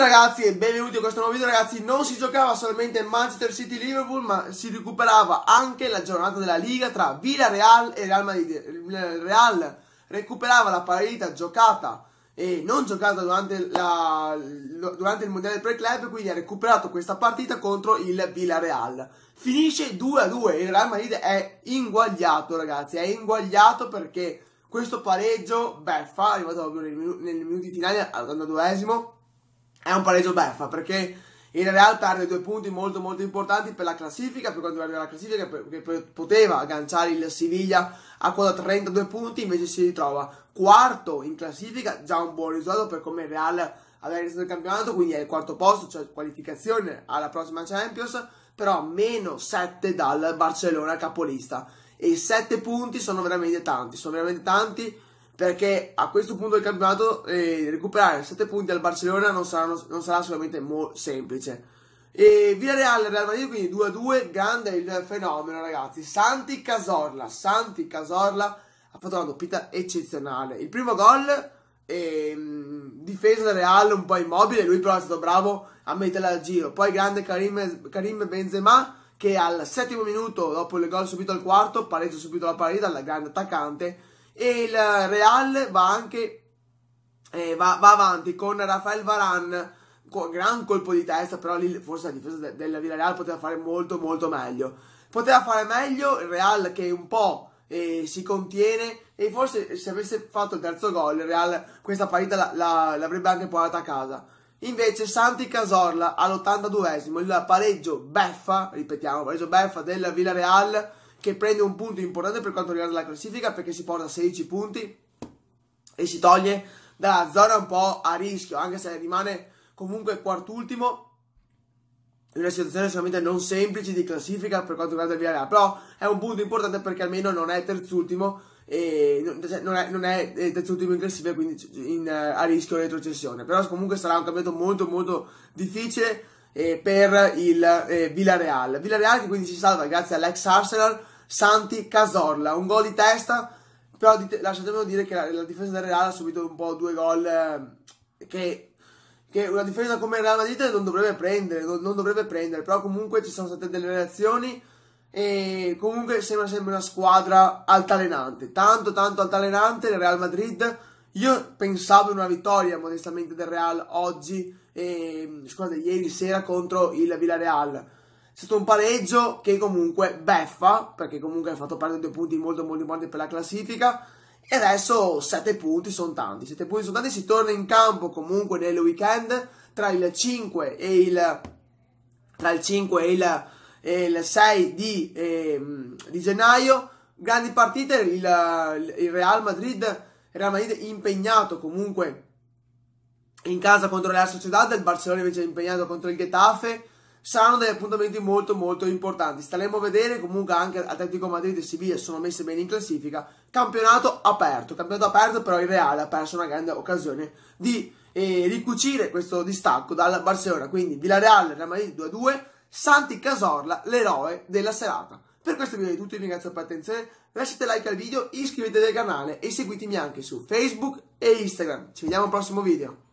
ragazzi e benvenuti a questo nuovo video ragazzi Non si giocava solamente Manchester City-Liverpool ma si recuperava anche la giornata della Liga tra Villarreal e Real Madrid Real recuperava la partita giocata e non giocata durante, la, durante il Mondiale Pre-Club quindi ha recuperato questa partita contro il Villarreal Finisce 2-2 il Real Madrid è inguagliato ragazzi è inguagliato perché questo pareggio beffa è arrivato proprio nei, minuti finali al 92esimo è un pareggio beffa perché il Real perde due punti molto molto importanti per la classifica, per quanto riguarda la classifica, che poteva agganciare il Siviglia a quota 32 punti, invece si ritrova quarto in classifica, già un buon risultato per come il Real aveva iniziato il campionato, quindi è il quarto posto, cioè qualificazione alla prossima Champions, però meno 7 dal Barcellona capolista. E 7 punti sono veramente tanti, sono veramente tanti perché a questo punto del campionato eh, recuperare 7 punti al Barcellona non, saranno, non sarà assolutamente mo- semplice. E Villarreal Real Madrid quindi 2-2, grande il fenomeno ragazzi. Santi Casorla, Santi Casorla ha fatto una doppietta eccezionale. Il primo gol ehm, difesa del Real un po' immobile, lui però è stato bravo a metterla al giro. Poi grande Karim, Karim Benzema che al settimo minuto dopo il gol subito al quarto pareggia subito la partita, la grande attaccante e il Real va anche eh, va, va, avanti con Rafael Varan gran colpo di testa però lì forse la difesa de- della Villarreal poteva fare molto molto meglio poteva fare meglio il Real che un po' eh, si contiene e forse se avesse fatto il terzo gol il Real questa partita la, la, l'avrebbe anche portata a casa Invece Santi Casorla all82 esimo il pareggio beffa, ripetiamo, pareggio beffa del Villarreal che prende un punto importante per quanto riguarda la classifica perché si porta 16 punti e si toglie dalla zona un po' a rischio, anche se rimane comunque quart'ultimo in una situazione sicuramente non semplice di classifica per quanto riguarda il Villarreal, però è un punto importante perché almeno non è terzultimo e non cioè, è, non è eh, terzultimo in classifica quindi in, eh, a rischio retrocessione, però comunque sarà un cambiamento molto molto difficile eh, per il eh, Villarreal. Villarreal che quindi si salva grazie all'ex Arsenal Santi Casorla, un gol di testa, però dite, lasciatemelo dire che la, la, difesa del Real ha subito un po' due gol eh, che, che, una difesa come il Real Madrid non dovrebbe prendere, non, non, dovrebbe prendere, però comunque ci sono state delle reazioni e comunque sembra sempre una squadra altalenante, tanto tanto altalenante il Real Madrid. Io pensavo in una vittoria modestamente del Real oggi, eh, scusate, ieri sera contro il Villarreal è stato un pareggio che comunque beffa, perché comunque ha fatto perdere due punti molto molto importanti per la classifica. E adesso 7 punti sono tanti. 7 punti sono tanti, si torna in campo comunque nel weekend tra il 5 e il, il, 5 e il, e il 6 di, eh, di, gennaio. Grandi partite, il, Real Madrid, Real Madrid impegnato comunque in casa contro la Sociedad, il Barcellona invece impegnato contro il Getafe saranno degli appuntamenti molto molto importanti. Staremo a vedere comunque anche Atletico Madrid e Siviglia sono messe bene in classifica. Campionato aperto, campionato aperto però il Reale ha perso una grande occasione di eh, ricucire questo distacco dal Barcellona. Quindi Villarreal, Real Madrid 2-2, Santi Casorla, l'eroe della serata. Per questo video è tutto, vi ringrazio per l'attenzione, lasciate like al video, iscrivetevi al canale e seguitemi anche su Facebook e Instagram. Ci vediamo al prossimo video.